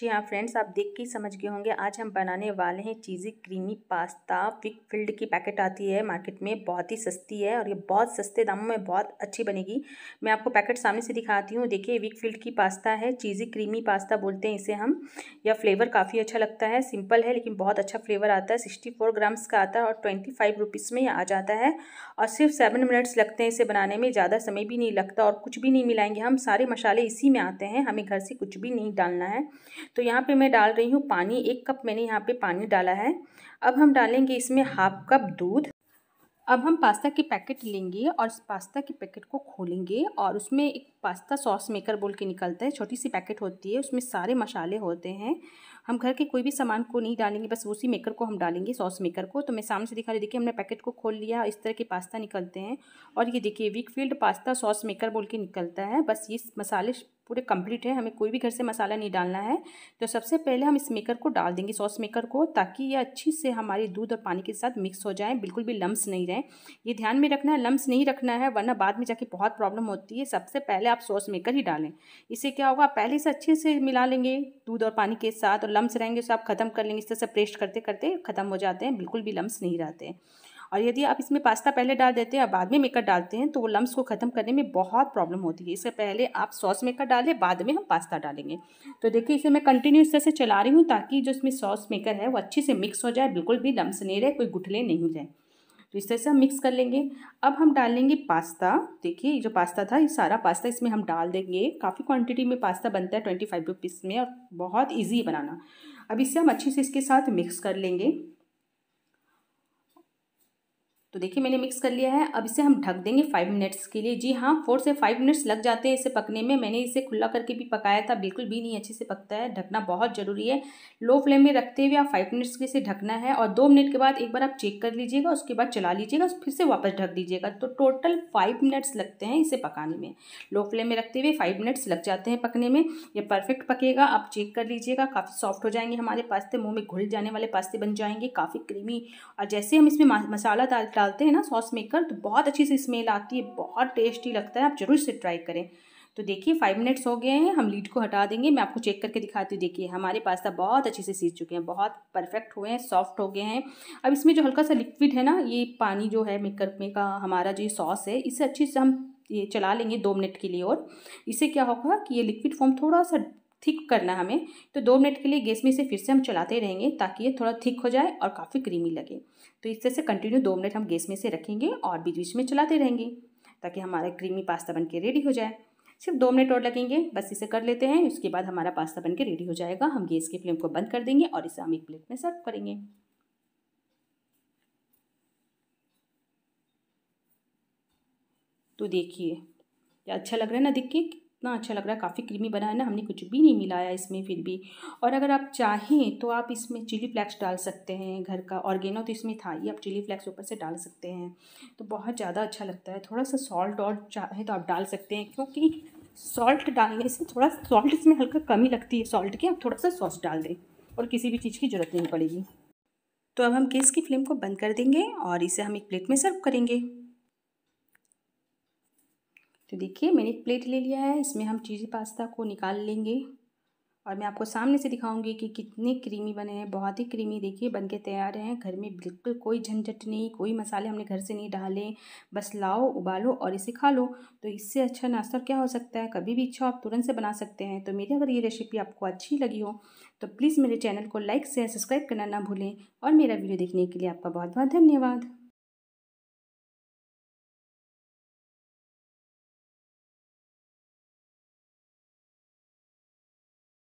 जी हाँ फ्रेंड्स आप देख के समझ गए होंगे आज हम बनाने वाले हैं cheesy creamy pasta Weikfield की पैकेट आती है मार्केट में बहुत ही सस्ती है और ये बहुत सस्ते दामों में बहुत अच्छी बनेगी मैं आपको पैकेट सामने से दिखाती हूँ देखिए विक फील्ड की पास्ता है चीज़ी क्रीमी पास्ता बोलते हैं इसे हम यह फ्लेवर काफ़ी अच्छा लगता है सिंपल है लेकिन बहुत अच्छा फ्लेवर आता है सिक्सटी फोर ग्राम्स का आता है और ट्वेंटी फाइव में आ जाता है और सिर्फ सेवन मिनट्स लगते हैं इसे बनाने में ज़्यादा समय भी नहीं लगता और कुछ भी नहीं मिलाएंगे हम सारे मसाले इसी में आते हैं हमें घर से कुछ भी नहीं डालना है तो यहाँ पे मैं डाल रही हूँ पानी एक कप मैंने यहाँ पे पानी डाला है अब हम डालेंगे इसमें हाफ कप दूध अब हम पास्ता के पैकेट लेंगे और इस पास्ता के पैकेट को खोलेंगे और उसमें एक पास्ता सॉस मेकर बोल के निकलता है छोटी सी पैकेट होती है उसमें सारे मसाले होते हैं हम घर के कोई भी सामान को नहीं डालेंगे बस उसी मेकर को हम डालेंगे सॉस मेकर को तो मैं सामने से दिखा रही देखिए हमने पैकेट को खोल लिया इस तरह के पास्ता निकलते हैं और ये देखिए वीकफील्ड पास्ता सॉस मेकर बोल के निकलता है बस ये मसाले पूरे कंप्लीट है हमें कोई भी घर से मसाला नहीं डालना है तो सबसे पहले हम इस मेकर को डाल देंगे सॉस मेकर को ताकि ये अच्छी से हमारे दूध और पानी के साथ मिक्स हो जाए बिल्कुल भी लम्स नहीं रहें ये ध्यान में रखना है लम्स नहीं रखना है वरना बाद में जाके बहुत प्रॉब्लम होती है सबसे पहले आप सॉस मेकर ही डालें इससे क्या होगा पहले से अच्छे से मिला लेंगे दूध और पानी के साथ और लम्स रहेंगे उसे आप ख़त्म कर लेंगे इस तरह से प्रेस्ट करते करते ख़त्म हो जाते हैं बिल्कुल भी लम्स नहीं रहते हैं और यदि आप इसमें पास्ता पहले डाल देते हैं और बाद में मेकर डालते हैं तो वो लम्स को ख़त्म करने में बहुत प्रॉब्लम होती है इससे पहले आप सॉस मेकर डालें बाद में हम पास्ता डालेंगे तो देखिए इसे मैं कंटिन्यू इस तरह से चला रही हूँ ताकि जो इसमें सॉस मेकर है वो अच्छे से मिक्स हो जाए बिल्कुल भी लम्ब नहीं रहे कोई गुठले नहीं रहे जाए तो इस तरह से हम मिक्स कर लेंगे अब हम डालेंगे पास्ता देखिए जो पास्ता था ये सारा पास्ता इसमें हम डाल देंगे काफ़ी क्वांटिटी में पास्ता बनता है ट्वेंटी फाइव रुपीज़ में और बहुत इजी बनाना अब इसे हम अच्छे से इसके साथ मिक्स कर लेंगे तो देखिए मैंने मिक्स कर लिया है अब इसे हम ढक देंगे फाइव मिनट्स के लिए जी हाँ फोर से फाइव मिनट्स लग जाते हैं इसे पकने में मैंने इसे खुला करके भी पकाया था बिल्कुल भी नहीं अच्छे से पकता है ढकना बहुत ज़रूरी है लो फ्लेम में रखते हुए आप फाइव मिनट्स के इसे ढकना है और दो मिनट के बाद एक बार आप चेक कर लीजिएगा उसके बाद चला लीजिएगा फिर से वापस ढक दीजिएगा तो टोटल फाइव मिनट्स लगते हैं इसे पकाने में लो फ्लेम में रखते हुए फाइव मिनट्स लग जाते हैं पकने में यह परफेक्ट पकेगा आप चेक कर लीजिएगा काफ़ी सॉफ्ट हो जाएंगे हमारे पास्ते मुँह में घुल जाने वाले पास्ते बन जाएंगे काफ़ी क्रीमी और जैसे हम इसमें मसाला डाल डालते हैं ना सॉस मेकर तो बहुत अच्छी सी स्मेल आती है बहुत टेस्टी लगता है आप ज़रूर इसे ट्राई करें तो देखिए फाइव मिनट्स हो गए हैं हम लीड को हटा देंगे मैं आपको चेक करके दिखाती हूँ देखिए हमारे पास्ता बहुत अच्छे से सीज चुके हैं बहुत परफेक्ट हुए हैं सॉफ्ट हो गए हैं अब इसमें जो हल्का सा लिक्विड है ना ये पानी जो है मेकर में का हमारा जो सॉस है इसे अच्छे से हम ये चला लेंगे दो मिनट के लिए और इससे क्या होगा कि ये लिक्विड फॉर्म थोड़ा सा थिक करना हमें तो दो मिनट के लिए गैस में इसे फिर से हम चलाते रहेंगे ताकि ये थोड़ा थिक हो जाए और काफ़ी क्रीमी लगे तो इस तरह से कंटिन्यू दो मिनट हम गैस में से रखेंगे और बीच बीच में चलाते रहेंगे ताकि हमारा क्रीमी पास्ता बन के रेडी हो जाए सिर्फ दो मिनट और लगेंगे बस इसे कर लेते हैं उसके बाद हमारा पास्ता बन के रेडी हो जाएगा हम गैस की फ्लेम को बंद कर देंगे और इसे हम एक प्लेट में सर्व करेंगे तो देखिए क्या अच्छा लग रहा है ना दिख के इतना अच्छा लग रहा है काफ़ी क्रीमी बना है ना हमने कुछ भी नहीं मिलाया इसमें फिर भी और अगर आप चाहें तो आप इसमें चिली फ्लैक्स डाल सकते हैं घर का ऑर्गेनो तो इसमें था ही आप चिली फ्लैक्स ऊपर से डाल सकते हैं तो बहुत ज़्यादा अच्छा लगता है थोड़ा सा सॉल्ट और चाहे तो आप डाल सकते हैं क्योंकि सॉल्ट डालने से थोड़ा सॉल्ट इसमें हल्का कमी लगती है सॉल्ट की आप थोड़ा सा सॉस डाल दें और किसी भी चीज़ की ज़रूरत नहीं पड़ेगी तो अब हम गैस की फ्लेम को बंद कर देंगे और इसे हम एक प्लेट में सर्व करेंगे तो देखिए मैंने एक प्लेट ले लिया है इसमें हम चीज़ी पास्ता को निकाल लेंगे और मैं आपको सामने से दिखाऊंगी कि कितने क्रीमी बने हैं बहुत ही क्रीमी देखिए बन के तैयार हैं घर में बिल्कुल कोई झंझट नहीं कोई मसाले हमने घर से नहीं डाले बस लाओ उबालो और इसे खा लो तो इससे अच्छा नाश्ता क्या हो सकता है कभी भी इच्छा आप तुरंत से बना सकते हैं तो मेरी अगर ये रेसिपी आपको अच्छी लगी हो तो प्लीज़ मेरे चैनल को लाइक शेयर सब्सक्राइब करना ना भूलें और मेरा वीडियो देखने के लिए आपका बहुत बहुत धन्यवाद